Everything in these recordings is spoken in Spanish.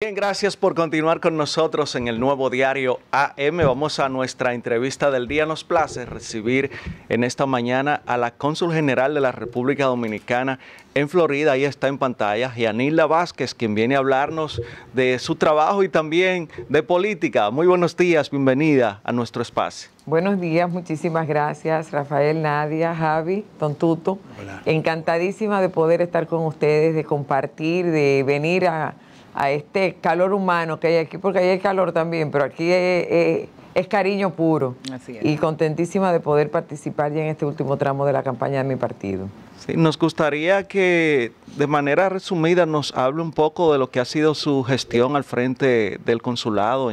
Bien, gracias por continuar con nosotros en el nuevo diario AM. Vamos a nuestra entrevista del día. Nos place recibir en esta mañana a la cónsul general de la República Dominicana en Florida. Ahí está en pantalla Yanila Vázquez, quien viene a hablarnos de su trabajo y también de política. Muy buenos días, bienvenida a nuestro espacio. Buenos días, muchísimas gracias, Rafael, Nadia, Javi, Don Tuto. Encantadísima de poder estar con ustedes, de compartir, de venir a a este calor humano que hay aquí, porque hay calor también, pero aquí eh, eh, es, cariño puro. Y contentísima de poder participar ya en este último tramo de la campaña de mi partido. Sí, nos gustaría que de manera resumida nos hable un poco de lo que ha sido su gestión al frente del consulado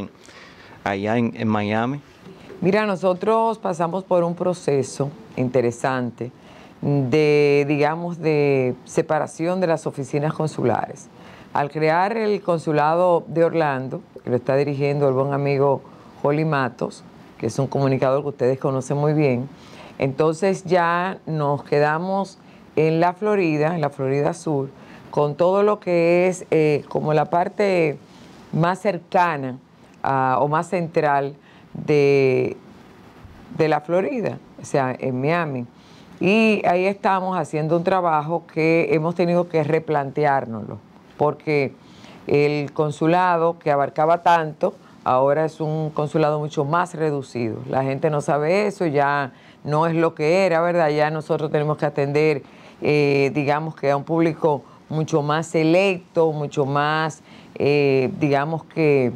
allá en Miami. Mira, nosotros pasamos por un proceso interesante de, digamos, de separación de las oficinas consulares. Al crear el consulado de Orlando, que lo está dirigiendo el buen amigo Holly Matos, que es un comunicador que ustedes conocen muy bien, entonces ya nos quedamos en la Florida, en la Florida Sur, con todo lo que es eh, como la parte más cercana ah, o más central de, de la Florida, o sea, en Miami. Y ahí estamos haciendo un trabajo que hemos tenido que replanteárnoslo porque el consulado que abarcaba tanto, ahora es un consulado mucho más reducido. La gente no sabe eso, ya no es lo que era, ¿verdad? Ya nosotros tenemos que atender, eh, digamos que a un público mucho más selecto, mucho más, eh, digamos que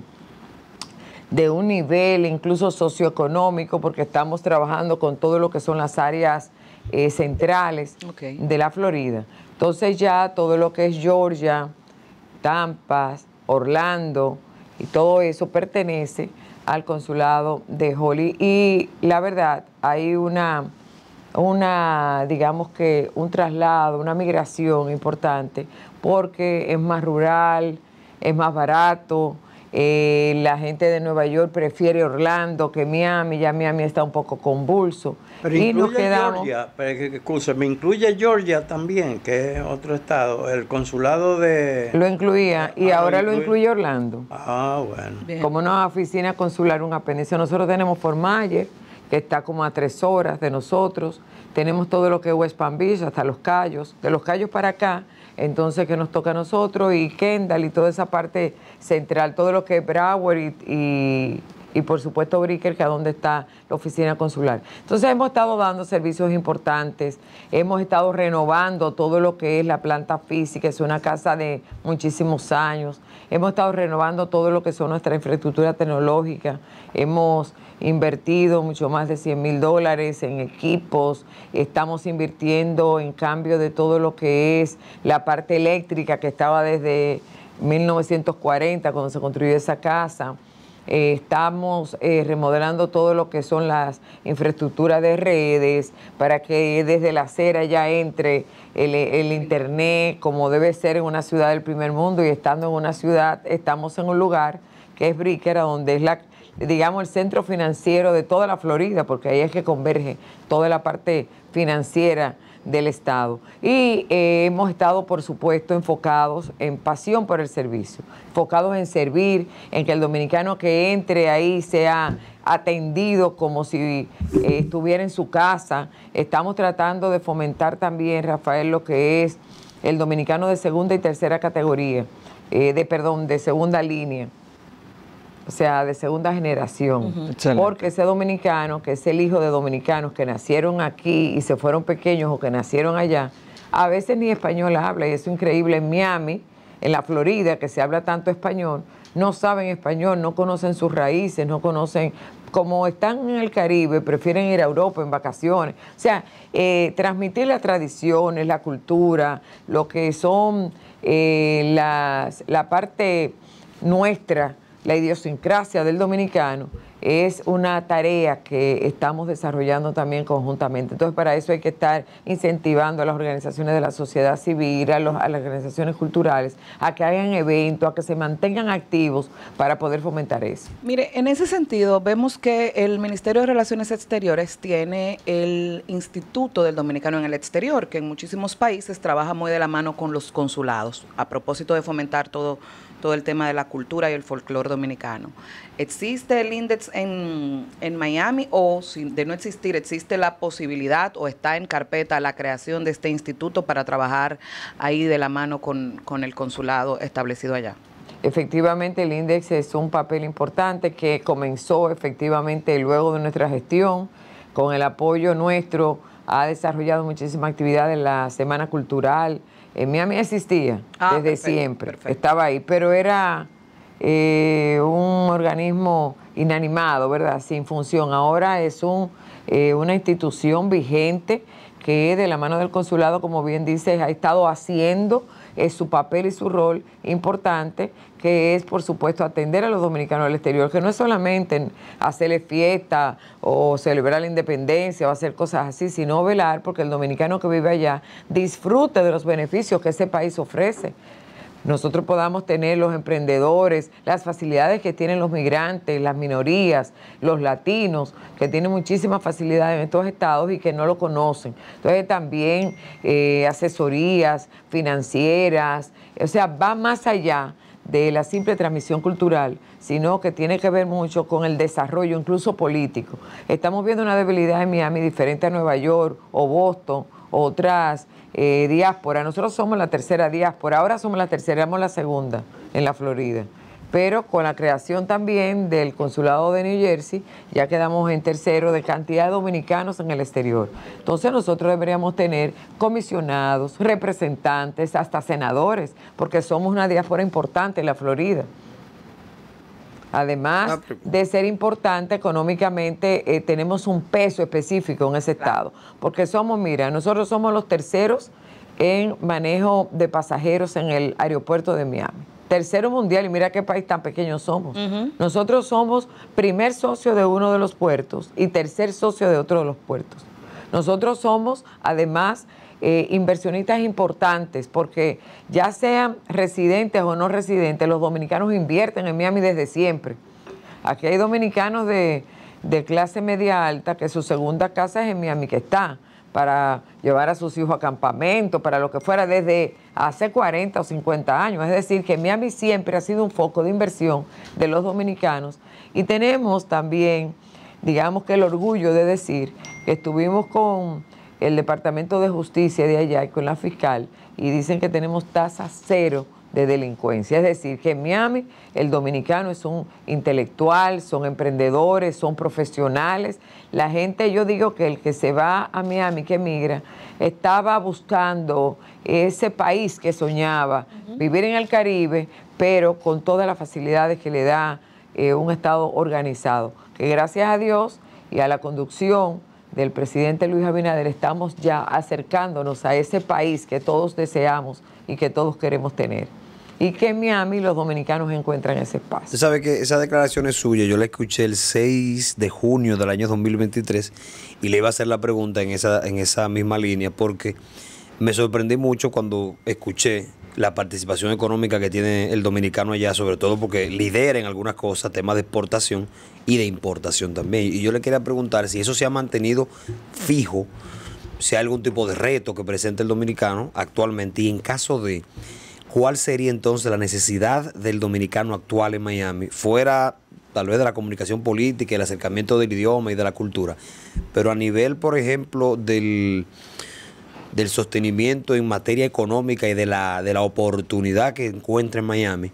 de un nivel incluso socioeconómico, porque estamos trabajando con todo lo que son las áreas eh, centrales de la Florida. Entonces ya todo lo que es Georgia, Tampas, Orlando, y todo eso pertenece al consulado de Holly. Y la verdad, hay una, una, digamos que un traslado, una migración importante, porque es más rural, es más barato, eh, la gente de Nueva York prefiere Orlando que Miami, ya Miami está un poco convulso. Pero y incluye nos quedamos... Georgia, pero, excuse, me incluye Georgia también, que es otro estado, el consulado de... Lo incluía y ah, ahora lo incluye... Orlando. Ah, bueno. Como una oficina consular, un apéndice. nosotros tenemos Formalle, que está como a tres horas de nosotros, tenemos todo lo que es West Palm Beach, hasta Los Cayos, de Los Cayos para acá entonces que nos toca a nosotros y Kendall y toda esa parte central, todo lo que es y, y y por supuesto Bricker, que es donde está la oficina consular. Entonces hemos estado dando servicios importantes, hemos estado renovando todo lo que es la planta física, es una casa de muchísimos años, hemos estado renovando todo lo que son nuestra infraestructura tecnológica, hemos invertido mucho más de 100 mil dólares en equipos, estamos invirtiendo en cambio de todo lo que es la parte eléctrica que estaba desde 1940 cuando se construyó esa casa eh, estamos eh, remodelando todo lo que son las infraestructuras de redes para que desde la acera ya entre el, internet como debe ser en una ciudad del primer mundo y estando en una ciudad, estamos en un lugar que es Brickera, donde es la digamos, el centro financiero de toda la Florida, porque ahí es que converge toda la parte financiera del Estado. Y eh, hemos estado, por supuesto, enfocados en pasión por el servicio, enfocados en servir, en que el dominicano que entre ahí sea atendido como si eh, estuviera en su casa. Estamos tratando de fomentar también, Rafael, lo que es el dominicano de segunda y tercera categoría, eh, de perdón, de segunda línea o sea, de segunda generación, porque ese dominicano, que es el hijo de dominicanos que nacieron aquí y se fueron pequeños o que nacieron allá, a veces ni español habla y es increíble en Miami, en la Florida, que se habla tanto español, no saben español, no conocen sus raíces, no conocen, como están en el Caribe, prefieren ir a Europa en vacaciones. O sea, eh, transmitir las tradiciones, la cultura, lo que son eh, las, la parte nuestra la idiosincrasia del dominicano es una tarea que estamos desarrollando también conjuntamente. Entonces, para eso hay que estar incentivando a las organizaciones de la sociedad civil, a, las organizaciones culturales, a que hagan eventos, a que se mantengan activos para poder fomentar eso. Mire, en ese sentido, vemos que el Ministerio de Relaciones Exteriores tiene el Instituto del Dominicano en el Exterior, que en muchísimos países trabaja muy de la mano con los consulados, a propósito de fomentar todo, todo el tema de la cultura y el folclore dominicano. Existe el índice en, Miami o de no existir, existe la posibilidad o está en carpeta la creación de este instituto para trabajar ahí de la mano con, el consulado establecido allá? Efectivamente, el INDEX es un papel importante que comenzó efectivamente luego de nuestra gestión, con el apoyo nuestro, ha desarrollado muchísima actividad en la Semana Cultural. En Miami existía ah, desde siempre, estaba ahí, pero era eh, un organismo inanimado, ¿verdad? Sin función. Ahora es un, eh, una institución vigente que de la mano del consulado, como bien dice, ha estado haciendo eh, su papel y su rol importante, que es, por supuesto, atender a los dominicanos del exterior, que no es solamente hacerle fiesta o celebrar la independencia o hacer cosas así, sino velar porque el dominicano que vive allá disfrute de los beneficios que ese país ofrece nosotros podamos tener los emprendedores, las facilidades que tienen los migrantes, las minorías, los latinos, que tienen muchísimas facilidades en estos estados y que no lo conocen. Entonces también eh, asesorías financieras, o sea, va más allá de la simple transmisión cultural, sino que tiene que ver mucho con el desarrollo incluso político. Estamos viendo una debilidad en Miami diferente a Nueva York o Boston otras eh, diásporas. Nosotros somos la tercera diáspora, ahora somos la tercera, somos la segunda en la Florida. Pero con la creación también del consulado de New Jersey, ya quedamos en tercero de cantidad de dominicanos en el exterior. Entonces nosotros deberíamos tener comisionados, representantes, hasta senadores, porque somos una diáspora importante en la Florida. Además ah, de ser importante económicamente, eh, tenemos un peso específico en ese estado, porque somos, mira, nosotros somos los terceros en manejo de pasajeros en el aeropuerto de Miami. Tercero mundial, y mira qué país tan pequeño somos. Nosotros somos primer socio de uno de los puertos y tercer socio de otro de los puertos. Nosotros somos, además, eh, inversionistas importantes, porque ya sean residentes o no residentes, los dominicanos invierten en Miami desde siempre. Aquí hay dominicanos de, de clase media alta que su segunda casa es en Miami que está para llevar a sus hijos a campamento, para lo que fuera, desde hace 40 o 50 años. Es decir, que Miami siempre ha sido un foco de inversión de los dominicanos y tenemos también, digamos que el orgullo de decir que estuvimos con el Departamento de Justicia de allá y con la fiscal y dicen que tenemos tasa cero de delincuencia. Es decir, que en Miami el dominicano es un intelectual, son emprendedores, son profesionales. La gente, yo digo que el que se va a Miami, que emigra, estaba buscando ese país que soñaba, vivir en el Caribe, pero con todas las facilidades que le da eh, un Estado organizado. Que gracias a Dios y a la conducción del presidente Luis Abinader, estamos ya acercándonos a ese país que todos deseamos y que todos queremos tener. Y que Miami los dominicanos encuentran ese espacio. Usted sabe que esa declaración es suya, yo la escuché el 6 de junio del año 2023 y le iba a hacer la pregunta en esa, en esa misma línea porque me sorprendí mucho cuando escuché la participación económica que tiene el dominicano allá, sobre todo porque lidera en algunas cosas temas de exportación y de importación también. Y yo le quería preguntar si eso se ha mantenido fijo, si hay algún tipo de reto que presente el dominicano actualmente y en caso de... ¿Cuál sería entonces la necesidad del dominicano actual en Miami? Fuera tal vez de la comunicación política, el acercamiento del idioma y de la cultura, pero a nivel, por ejemplo, del, del sostenimiento en materia económica y de la, de la oportunidad que encuentra en Miami,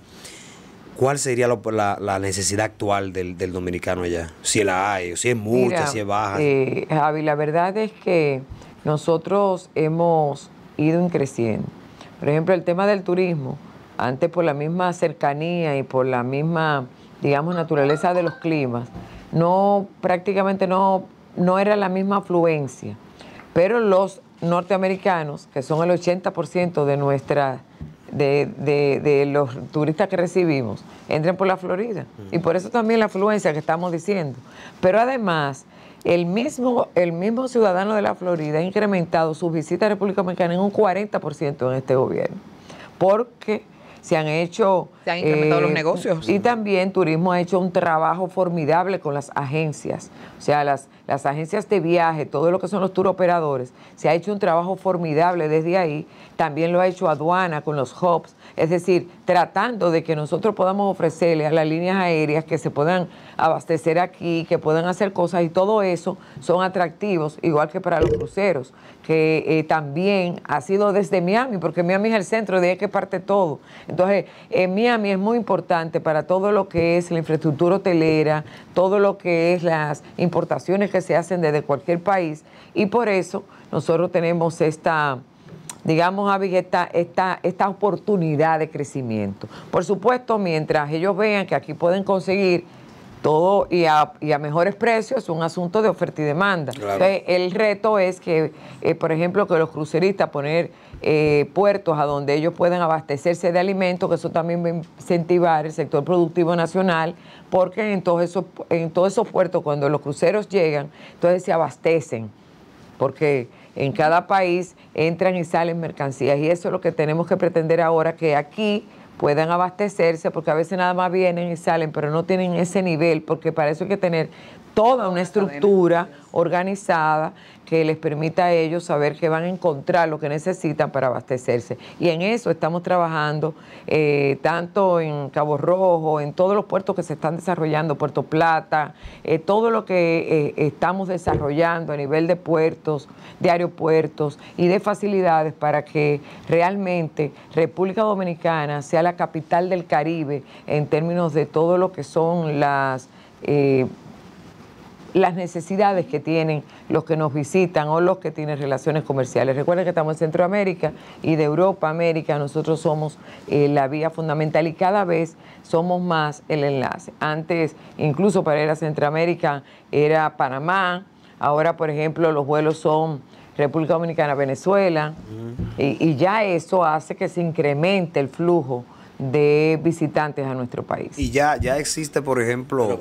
¿cuál sería la, necesidad actual del, dominicano allá? Si la hay, si es mucha, si es baja. Eh, Javi, la verdad es que nosotros hemos ido creciendo. Por ejemplo, el tema del turismo, antes por la misma cercanía y por la misma, digamos, naturaleza de los climas, no prácticamente no, no era la misma afluencia. Pero los norteamericanos, que son el 80% de nuestra de, los turistas que recibimos, entran por la Florida. Y por eso también la afluencia que estamos diciendo. Pero además, el mismo, el mismo ciudadano de la Florida ha incrementado sus visitas a República Dominicana en un 40% en este gobierno. Porque se han hecho... Se han incrementado los eh, negocios. Y también Turismo ha hecho un trabajo formidable con las agencias, o sea, las, las agencias de viaje, todo lo que son los tour operadores, se ha hecho un trabajo formidable desde ahí, también lo ha hecho aduana con los hubs, es decir, tratando de que nosotros podamos ofrecerle a las líneas aéreas que se puedan abastecer aquí, que puedan hacer cosas y todo eso son atractivos, igual que para los cruceros, que eh, también ha sido desde Miami, porque Miami es el centro de ahí que parte todo. Entonces, Miami es muy importante para todo lo que es la infraestructura hotelera, todo lo que es las importaciones que se hacen desde cualquier país y por eso nosotros tenemos esta digamos, a esta, esta, oportunidad de crecimiento. Por supuesto, mientras ellos vean que aquí pueden conseguir todo y a, mejores precios, es un asunto de oferta y demanda. Entonces, el reto es que, eh, por ejemplo, que los cruceristas poner eh, puertos a donde ellos puedan abastecerse de alimentos, que eso también va a incentivar el sector productivo nacional, porque en todos esos, en todos esos puertos, cuando los cruceros llegan, entonces se abastecen, porque en cada país entran y salen mercancías y eso es lo que tenemos que pretender ahora, que aquí puedan abastecerse, porque a veces nada más vienen y salen, pero no tienen ese nivel, porque para eso hay que tener toda una estructura organizada que les permita a ellos saber que van a encontrar lo que necesitan para abastecerse. Y en eso estamos trabajando, eh, tanto en Cabo Rojo, en todos los puertos que se están desarrollando, Puerto Plata, eh, todo lo que eh, estamos desarrollando a nivel de puertos, de aeropuertos y de facilidades para que realmente República Dominicana sea la capital del Caribe en términos de todo lo que son las las necesidades que tienen los que nos visitan o los que tienen relaciones comerciales. Recuerden que estamos en Centroamérica y de Europa, América, nosotros somos eh, la vía fundamental y cada vez somos más el enlace. Antes, incluso para ir a Centroamérica, era Panamá, ahora, por ejemplo, los vuelos son República Dominicana, Venezuela, y, ya eso hace que se incremente el flujo de visitantes a nuestro país. Y ya, ya existe, por ejemplo,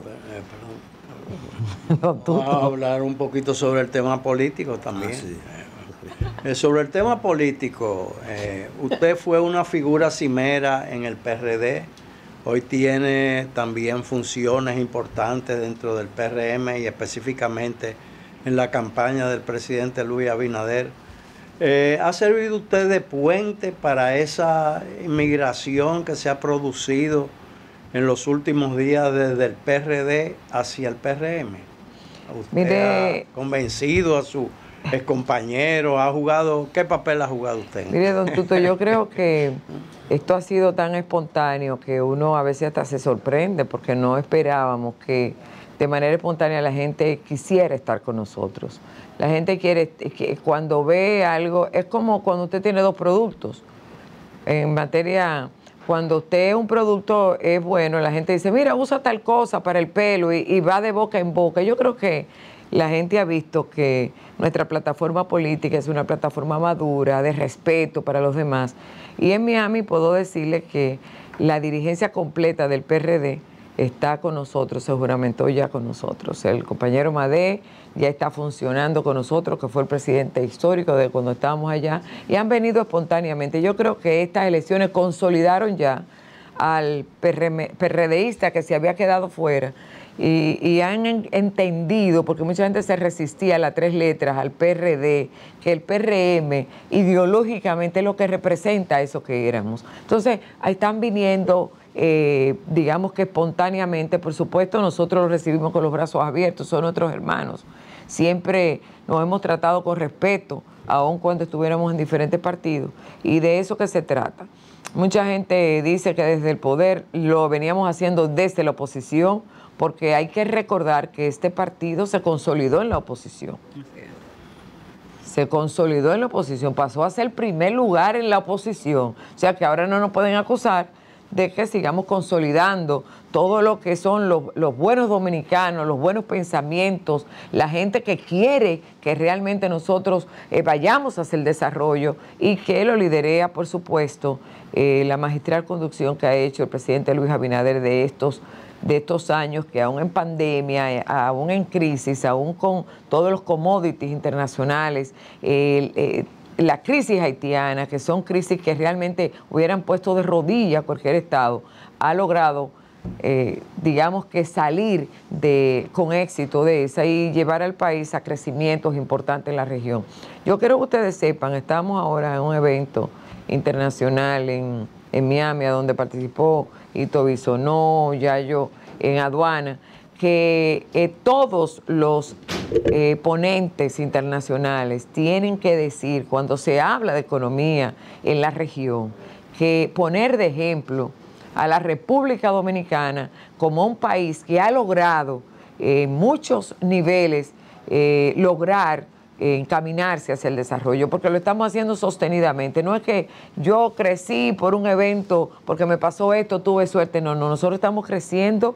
Vamos a hablar un poquito sobre el tema político también. Ah, eh, sobre el tema político, eh, usted fue una figura cimera en el PRD, hoy tiene también funciones importantes dentro del PRM y específicamente en la campaña del presidente Luis Abinader. Eh, ¿Ha servido usted de puente para esa inmigración que se ha producido en los últimos días desde el PRD hacia el PRM? Usted convencido a su compañero, ha jugado, ¿qué papel ha jugado usted? Mire, don Tuto, yo creo que esto ha sido tan espontáneo que uno a veces hasta se sorprende porque no esperábamos que de manera espontánea la gente quisiera estar con nosotros. La gente quiere, cuando ve algo, es como cuando usted tiene dos productos en materia cuando usted un producto es bueno, la gente dice, mira, usa tal cosa para el pelo y, y va de boca en boca. Yo creo que la gente ha visto que nuestra plataforma política es una plataforma madura, de respeto para los demás. Y en Miami puedo decirle que la dirigencia completa del PRD está con nosotros, se juramentó ya con nosotros. El compañero Madé ya está funcionando con nosotros, que fue el presidente histórico de cuando estábamos allá, y han venido espontáneamente. Yo creo que estas elecciones consolidaron ya al PRDista que se había quedado fuera y, han entendido, porque mucha gente se resistía a las tres letras, al PRD, que el PRM ideológicamente es lo que representa eso que éramos. Entonces, ahí están viniendo eh, digamos que espontáneamente, por supuesto, nosotros los recibimos con los brazos abiertos, son nuestros hermanos. Siempre nos hemos tratado con respeto, aun cuando estuviéramos en diferentes partidos, y de eso que se trata. Mucha gente dice que desde el poder lo veníamos haciendo desde la oposición, porque hay que recordar que este partido se consolidó en la oposición. Se consolidó en la oposición, pasó a ser primer lugar en la oposición, o sea que ahora no nos pueden acusar de que sigamos consolidando todo lo que son los, buenos dominicanos, los buenos pensamientos, la gente que quiere que realmente nosotros eh, vayamos hacia el desarrollo y que lo liderea, por supuesto, eh, la magistral conducción que ha hecho el presidente Luis Abinader de estos de estos años que aún en pandemia, eh, aún en crisis, aún con todos los commodities internacionales, la crisis haitiana, que son crisis que realmente hubieran puesto de rodillas cualquier Estado, ha logrado, eh, digamos que salir de, con éxito de esa y llevar al país a crecimientos importantes en la región. Yo quiero que ustedes sepan, estamos ahora en un evento internacional en, en Miami, donde participó Ito Bisonó, Yayo en aduana, que eh, todos los eh, ponentes internacionales tienen que decir, cuando se habla de economía en la región, que poner de ejemplo a la República Dominicana como un país que ha logrado en eh, muchos niveles lograr encaminarse hacia el desarrollo, porque lo estamos haciendo sostenidamente. No es que yo crecí por un evento, porque me pasó esto, tuve suerte, no, no, nosotros estamos creciendo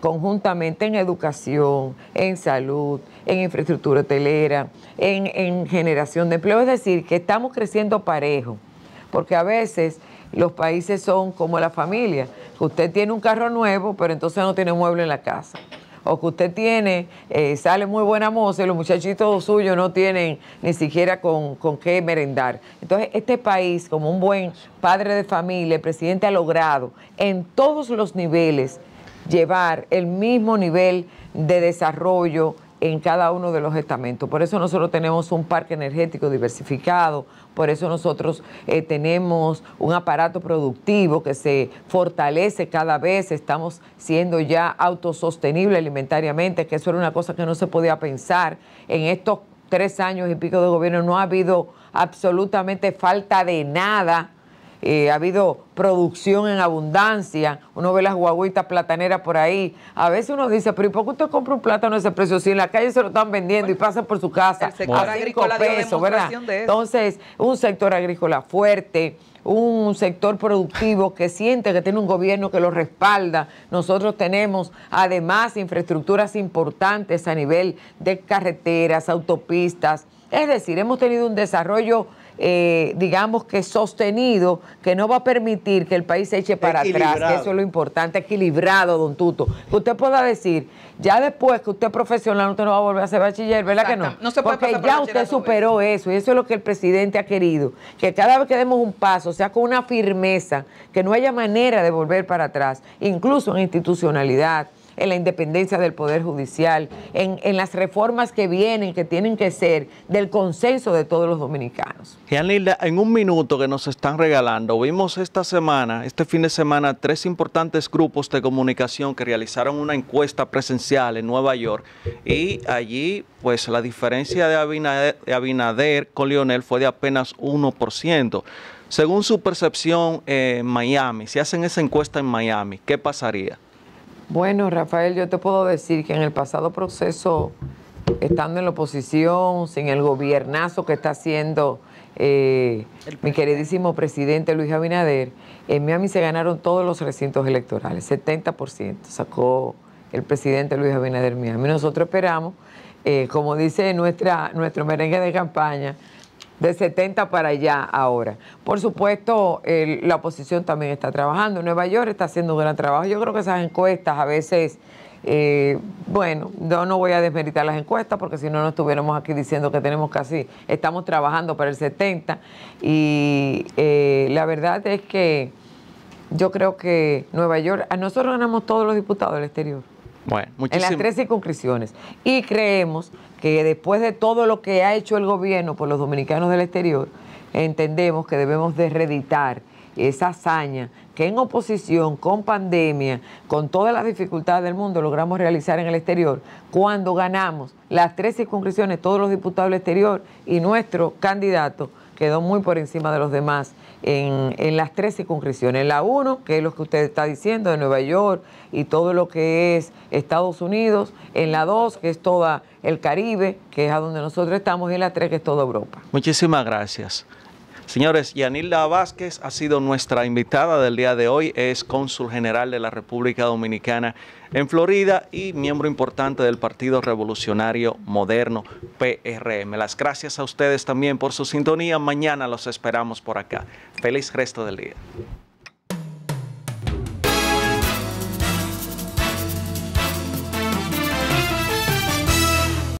conjuntamente en educación, en salud, en infraestructura hotelera, en, generación de empleo. Es decir, que estamos creciendo parejo, porque a veces los países son como la familia, que usted tiene un carro nuevo, pero entonces no tiene mueble en la casa. O que usted tiene, eh, sale muy buena moza y los muchachitos suyos no tienen ni siquiera con, con qué merendar. Entonces, este país, como un buen padre de familia, el presidente ha logrado en todos los niveles llevar el mismo nivel de desarrollo en cada uno de los estamentos. Por eso nosotros tenemos un parque energético diversificado, por eso nosotros eh, tenemos un aparato productivo que se fortalece cada vez, estamos siendo ya autosostenibles alimentariamente, que eso era una cosa que no se podía pensar. En estos tres años y pico de gobierno no ha habido absolutamente falta de nada eh, ha habido producción en abundancia, uno ve las guaguitas plataneras por ahí, a veces uno dice, pero ¿y por qué usted compra un plátano a ese precio? Si en la calle se lo están vendiendo y pasan por su casa el sector a cinco pesos, ¿verdad? Entonces, un sector agrícola fuerte, un sector productivo que siente que tiene un gobierno que lo respalda. Nosotros tenemos además infraestructuras importantes a nivel de carreteras, autopistas. Es decir, hemos tenido un desarrollo eh, digamos que sostenido, que no va a permitir que el país se eche para atrás, eso es lo importante, equilibrado, don Tuto. Que usted pueda decir, ya después que usted es profesional, usted no va a volver a ser bachiller, ¿verdad que no? Porque ya usted pues. superó eso, y eso es lo que el presidente ha querido, que cada vez que demos un paso, sea con una firmeza, que no haya manera de volver para atrás, incluso en institucionalidad, en la independencia del Poder Judicial, en, las reformas que vienen, que tienen que ser del consenso de todos los dominicanos. Gianlilda, en un minuto que nos están regalando, vimos esta semana, este fin de semana, tres importantes grupos de comunicación que realizaron una encuesta presencial en Nueva York y allí pues la diferencia de Abinader, con Lionel fue de apenas 1%. Según su percepción en eh, Miami, si hacen esa encuesta en Miami, ¿qué pasaría? Bueno, Rafael, yo te puedo decir que en el pasado proceso, estando en la oposición, sin el gobiernazo que está haciendo eh, mi queridísimo presidente Luis Abinader, en Miami se ganaron todos los recintos electorales, 70% sacó el presidente Luis Abinader Miami. Nosotros esperamos, eh, como dice nuestra, nuestro merengue de campaña, de 70 para allá ahora. Por supuesto, la oposición también está trabajando. Nueva York está haciendo un gran trabajo. Yo creo que esas encuestas a veces, eh, bueno, yo no voy a desmeritar las encuestas porque si no, no estuviéramos aquí diciendo que tenemos que así. estamos trabajando para el 70. Y eh, la verdad es que yo creo que Nueva York, a nosotros ganamos todos los diputados del exterior. Bueno, En las tres circunscripciones. Y creemos que después de todo lo que ha hecho el gobierno por los dominicanos del exterior, entendemos que debemos de reeditar esa hazaña que en oposición, con pandemia, con todas las dificultades del mundo, logramos realizar en el exterior, cuando ganamos las tres circunscripciones, todos los diputados del exterior y nuestro candidato quedó muy por encima de los demás en, las tres circunscripciones. En la uno que es lo que usted está diciendo, de Nueva York y todo lo que es Estados Unidos. En la 2, que es todo el Caribe, que es a donde nosotros estamos. Y en la tres que es toda Europa. Muchísimas gracias. Señores, Yanilda Vázquez ha sido nuestra invitada del día de hoy, es cónsul general de la República Dominicana en Florida y miembro importante del Partido Revolucionario Moderno, PRM. Las gracias a ustedes también por su sintonía. Mañana los esperamos por acá. Feliz resto del día.